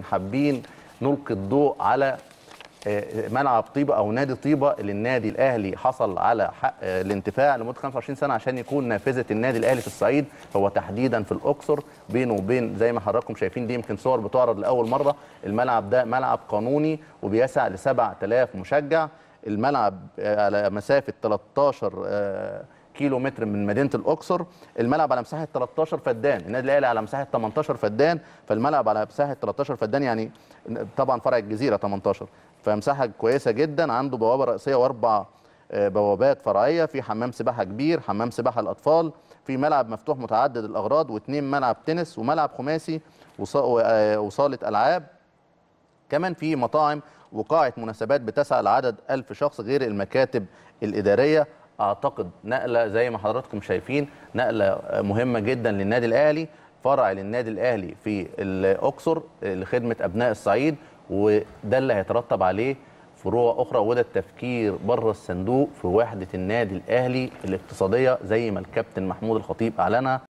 حابين نلقي الضوء على آه، ملعب طيبه او نادي طيبه اللي النادي الاهلي حصل على حق آه، الانتفاع لمده 25 سنه عشان يكون نافذه النادي الاهلي في الصعيد هو تحديدا في الاقصر بينه وبين زي ما حضراتكم شايفين دي يمكن صور بتعرض لاول مره الملعب ده ملعب قانوني وبيسع ل 7000 مشجع الملعب على مسافه 13 كيلو متر من مدينه الاقصر الملعب على مساحه 13 فدان النادي الاهلي على مساحه 18 فدان فالملعب على مساحه 13 فدان يعني طبعا فرع الجزيره 18 فمساحه كويسه جدا عنده بوابه رئيسيه واربع آه، بوابات فرعيه في حمام سباحه كبير حمام سباحه الاطفال في ملعب مفتوح متعدد الاغراض واثنين ملعب تنس وملعب خماسي آه، وصاله العاب كمان في مطاعم وقاعه مناسبات بتسع لعدد 1000 شخص غير المكاتب الاداريه اعتقد نقله زي ما حضراتكم شايفين نقله مهمه جدا للنادي الاهلي فرع للنادي الاهلي في الاقصر لخدمه ابناء الصعيد وده اللي هيترتب عليه فروع اخرى وده التفكير بره الصندوق في وحده النادي الاهلي الاقتصاديه زي ما الكابتن محمود الخطيب اعلنها